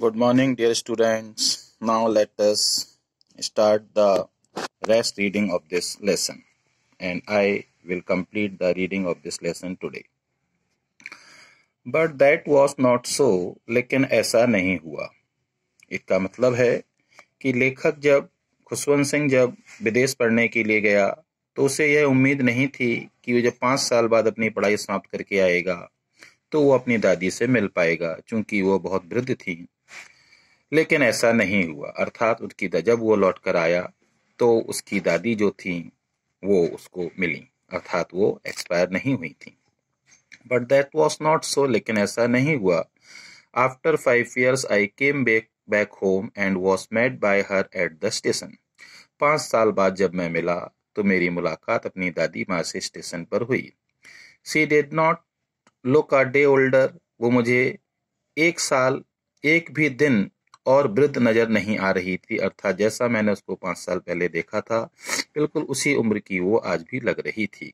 Good morning dear students now let us start the rest reading of this lesson and i will complete the reading of this lesson today but that was not so लेकिन ऐसा नहीं हुआ इसका मतलब है कि लेखक जब खुशवंत सिंह जब विदेश पढ़ने के लिए गया तो उसे यह उम्मीद नहीं थी कि वो जब पाँच साल बाद अपनी पढ़ाई समाप्त करके आएगा तो वो अपनी दादी से मिल पाएगा क्योंकि वो बहुत वृद्ध थी लेकिन ऐसा नहीं हुआ अर्थात उनकी जब वो लौट कर आया तो उसकी दादी जो थी वो उसको मिली अर्थात वो एक्सपायर नहीं हुई थी but that was not so लेकिन ऐसा नहीं हुआ after five years I came back back home and was met by her at the station पाँच साल बाद जब मैं मिला तो मेरी मुलाकात अपनी दादी माँ से स्टेशन पर हुई she did not look a day older वो मुझे एक साल एक भी दिन और वृद्ध नज़र नहीं आ रही थी अर्थात जैसा मैंने उसको पांच साल पहले देखा था बिल्कुल उसी उम्र की वो आज भी लग रही थी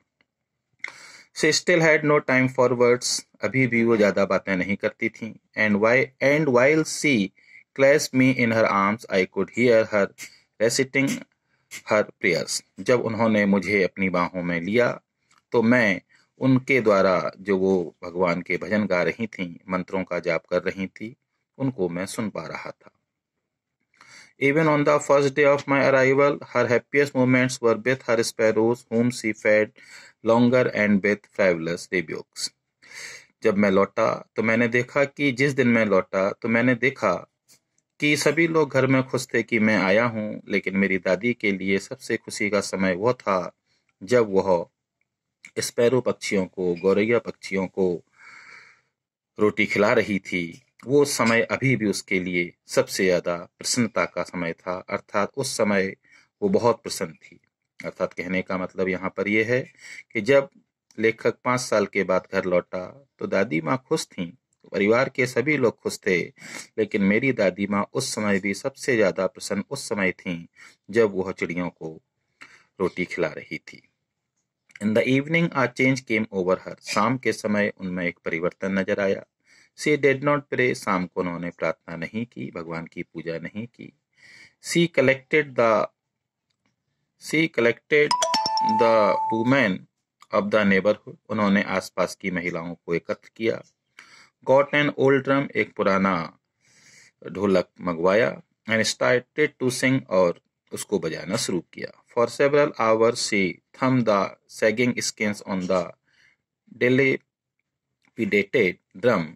she still had no time for words अभी भी वो ज़्यादा बातें नहीं करती थी and why and while she clash me in her arms I could hear her reciting her prayers जब उन्होंने मुझे अपनी बाहों में लिया तो मैं उनके द्वारा जो वो भगवान के भजन गा रही थी मंत्रों का जाप कर रही थी उनको मैं सुन पा रहा था even on the first day of my arrival her happiest moments were with her sparrows whom she fed longer and with frivolous rebukes जब मैं लौटा तो मैंने देखा कि जिस दिन मैं लौटा तो मैंने देखा कि सभी लोग घर में खुश थे कि मैं आया हूं लेकिन मेरी दादी के लिए सबसे खुशी का समय वह था जब वह स्पैरो पक्षियों को गौरैया पक्षियों को रोटी खिला रही थी वो समय अभी भी उसके लिए सबसे ज्यादा प्रसन्नता का समय था अर्थात उस समय वो बहुत प्रसन्न थी अर्थात कहने का मतलब यहाँ पर यह है कि जब लेखक पाँच साल के बाद घर लौटा तो दादी माँ खुश थीं तो परिवार के सभी लोग खुश थे लेकिन मेरी दादी माँ उस समय भी सबसे ज़्यादा प्रसन्न उस समय थीं जब वह चिड़ियों को रोटी खिला रही थी in the evening a change came over her शाम के समय उनमें एक परिवर्तन नजर आया सी डेड नॉट प्रे शाम को उन्होंने प्रार्थना नहीं की भगवान की पूजा नहीं की she collected the she collected the women of the neighbourhood उन्होंने आसपास की महिलाओं को एकत्र किया गॉट एन ओल्ड ड्रम एक पुराना ढोलक मंगवाया एंड स्टार्टेड टू सिंग और उसको बजाना शुरू किया for several hours she thumped the sagging skins of the dilapidated drum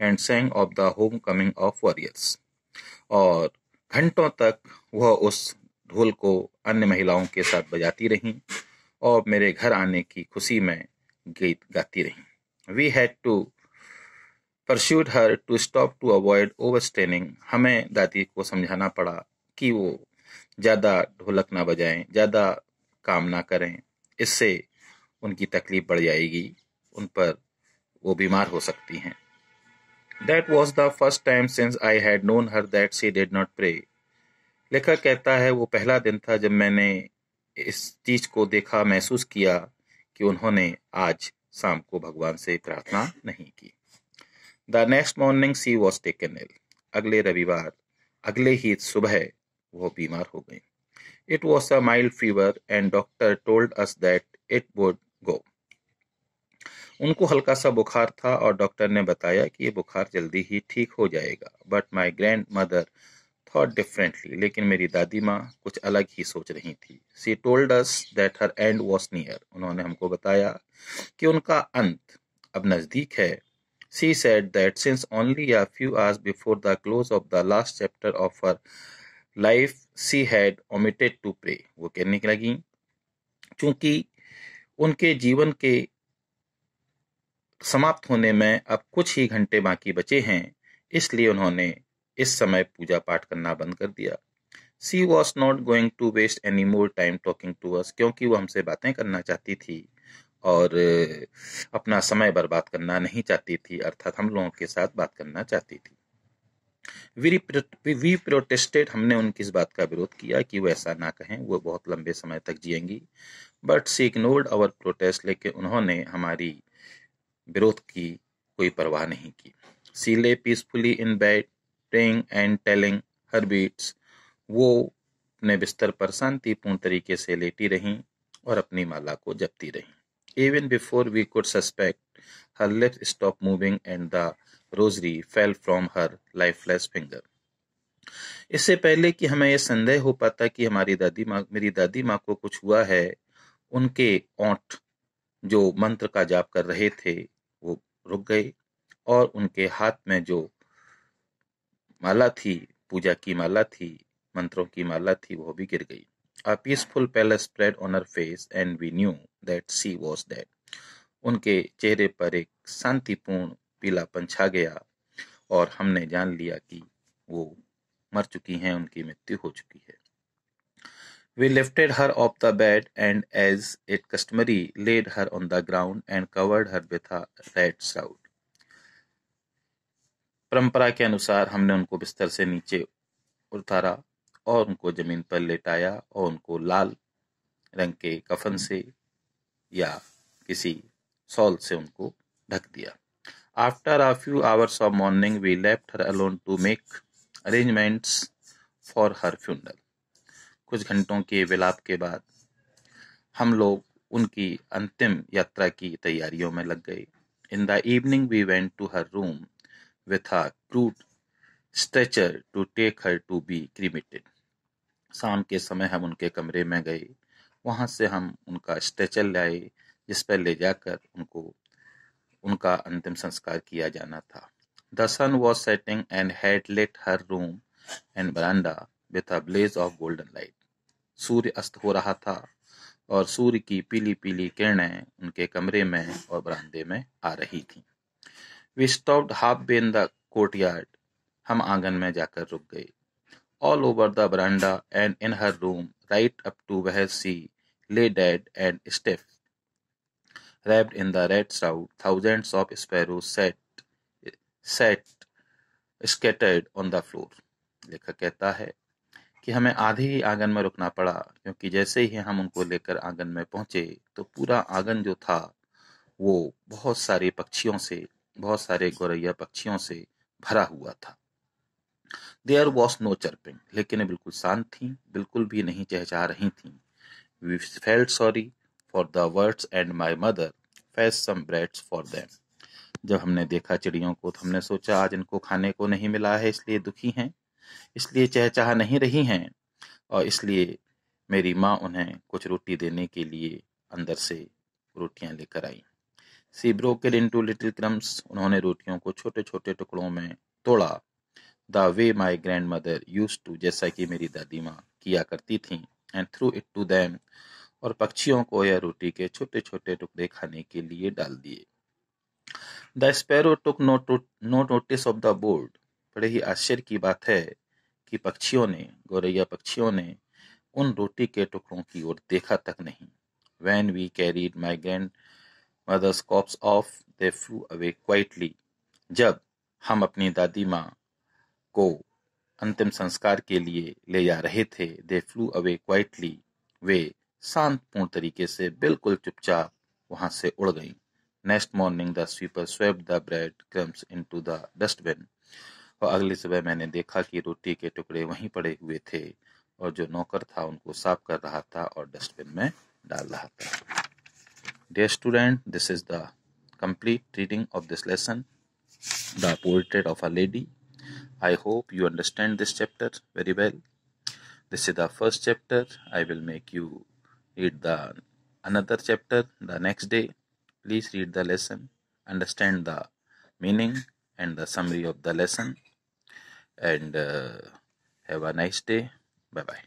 and sang of the home coming of warriors और घंटों तक वह उस ढोल को अन्य महिलाओं के साथ बजाती रहीं और मेरे घर आने की खुशी में गीत गाती रहीं we had to persuade her to stop to avoid over straining हमें दादी को समझाना पड़ा कि वो ज़्यादा ढोलक ना बजाएं ज़्यादा काम ना करें इससे उनकी तकलीफ़ बढ़ जाएगी उन पर वो बीमार हो सकती हैं that was the first time since I had known her that she did not pray लेखक कहता है वो पहला दिन था जब मैंने इस चीज को देखा महसूस किया कि उन्होंने आज शाम को भगवान से प्रार्थना नहीं की the next morning she was taken ill अगले रविवार अगले ही सुबह वो बीमार हो गई it was a mild fever and doctor told us that it would go उनको हल्का सा बुखार था और डॉक्टर ने बताया कि ये बुखार जल्दी ही ठीक हो जाएगा but my grandmother thought differently लेकिन मेरी दादी माँ कुछ अलग ही सोच रही थी she told us that her end was near उन्होंने हमको बताया कि उनका अंत अब नज़दीक है she said that since only a few hours before the close of the last chapter of her life she had omitted to pray वो कहने की लगी चूंकि उनके जीवन के समाप्त होने में अब कुछ ही घंटे बाकी बचे हैं इसलिए उन्होंने इस समय पूजा पाठ करना बंद कर दिया she was not going to waste any more time talking to us क्योंकि वो हमसे बातें करना चाहती थी और अपना समय बर्बाद करना नहीं चाहती थी अर्थात हम लोगों के साथ बात करना चाहती थी वी प्रोटेस्टेड हमने उनकी इस बात का विरोध किया कि वो ऐसा ना कहें वो बहुत लंबे समय तक जिएंगी but she ignored our protest लेकिन उन्होंने हमारी विरोध की कोई परवाह नहीं की she lay peacefully in bed praying and telling her beads वो अपने बिस्तर पर शांतिपूर्ण तरीके से लेटी रहीं और अपनी माला को जपती रहीं even before we could suspect her lips stop moving and the rosary fell from her lifeless finger इससे पहले कि हमें यह संदेह हो पाता कि हमारी दादी माँ मेरी दादी माँ को कुछ हुआ है उनके ओंठ जो मंत्र का जाप कर रहे थे रुक गई और उनके हाथ में जो माला थी पूजा की माला थी मंत्रों की माला थी वो भी गिर गई a peaceful pallor spread on her face and we knew that she was dead. उनके चेहरे पर एक शांतिपूर्ण पीलापन छा गया और हमने जान लिया कि वो मर चुकी हैं उनकी मृत्यु हो चुकी है We lifted her off the bed, and, as is customary, laid her on the ground and covered her with a red shroud. परंपरा के अनुसार हमने उनको बिस्तर से नीचे उतारा और उनको जमीन पर लेटाया और उनको लाल रंग के कफन से या किसी सॉल से उनको ढक दिया after a few hours of mourning we left her alone to make arrangements for her funeral कुछ घंटों के विलाप के बाद हम लोग उनकी अंतिम यात्रा की तैयारियों में लग गए in the evening we went to her room with a crude stretcher to take her to be cremated शाम के समय हम उनके कमरे में गए वहाँ से हम उनका स्ट्रेचर लाए जिस पर ले जाकर उनको उनका अंतिम संस्कार किया जाना था the sun was setting and had lit her room and verandah with a blaze of golden light. सूर्य अस्त हो रहा था और सूर्य की पीली पीली किरणें उनके कमरे में और बरामदे में आ रही थीं। We stopped halfway in the courtyard हम आंगन में जाकर रुक गए all over the verandah and in her room right up to where she lay dead and stiff wrapped in the red shroud, thousands of sparrow sat, sat scattered on the floor. लेखक कहता है कि हमें आधे ही आंगन में रुकना पड़ा क्योंकि जैसे ही हम उनको लेकर आंगन में पहुंचे तो पूरा आंगन जो था वो बहुत सारे पक्षियों से बहुत सारे गौरैया पक्षियों से भरा हुआ था देयर वॉज नो चर्पिंग लेकिन बिल्कुल शांत थी बिल्कुल भी नहीं चहचा रही थी we felt sorry for the words and my mother fetched some breads for them जब हमने देखा चिड़ियों को तो हमने सोचा आज इनको खाने को नहीं मिला है इसलिए दुखी हैं इसलिए चहचहा नहीं रही हैं और इसलिए मेरी माँ उन्हें कुछ रोटी देने के लिए अंदर से रोटियाँ लेकर आई she broke into little crumbs उन्होंने रोटियों को छोटे छोटे टुकड़ों में तोड़ा the way my grandmother used to जैसा कि मेरी दादी माँ किया करती थी and through it to them और पक्षियों को यह रोटी के छोटे छोटे टुकड़े खाने के लिए डाल दिए the sparrow took no notice of the bread बड़े ही आश्चर्य की बात है कि पक्षियों ने गौरैया पक्षियों ने उन रोटी के टुकड़ों की ओर देखा तक नहीं when we carried my grandmother's corpse off they flew away quietly जब हम अपनी दादी माँ को अंतिम संस्कार के लिए ले जा रहे थे दे फ्लू अवे क्वाइटली वे शांतपूर्ण तरीके से बिल्कुल चुपचाप वहां से उड़ गई next morning the sweeper swept the bread crumbs into the dustbin और अगले सुबह मैंने देखा कि रोटी के टुकड़े वहीं पड़े हुए थे और जो नौकर था उनको साफ कर रहा था और डस्टबिन में डाल रहा था dear student this is the complete reading of this lesson the portrait of a lady I hope you understand this chapter very well this is the first chapter I will make you read the another chapter the next day please read the lesson understand the meaning and the summary of the lesson and uh, have a nice day. Bye bye.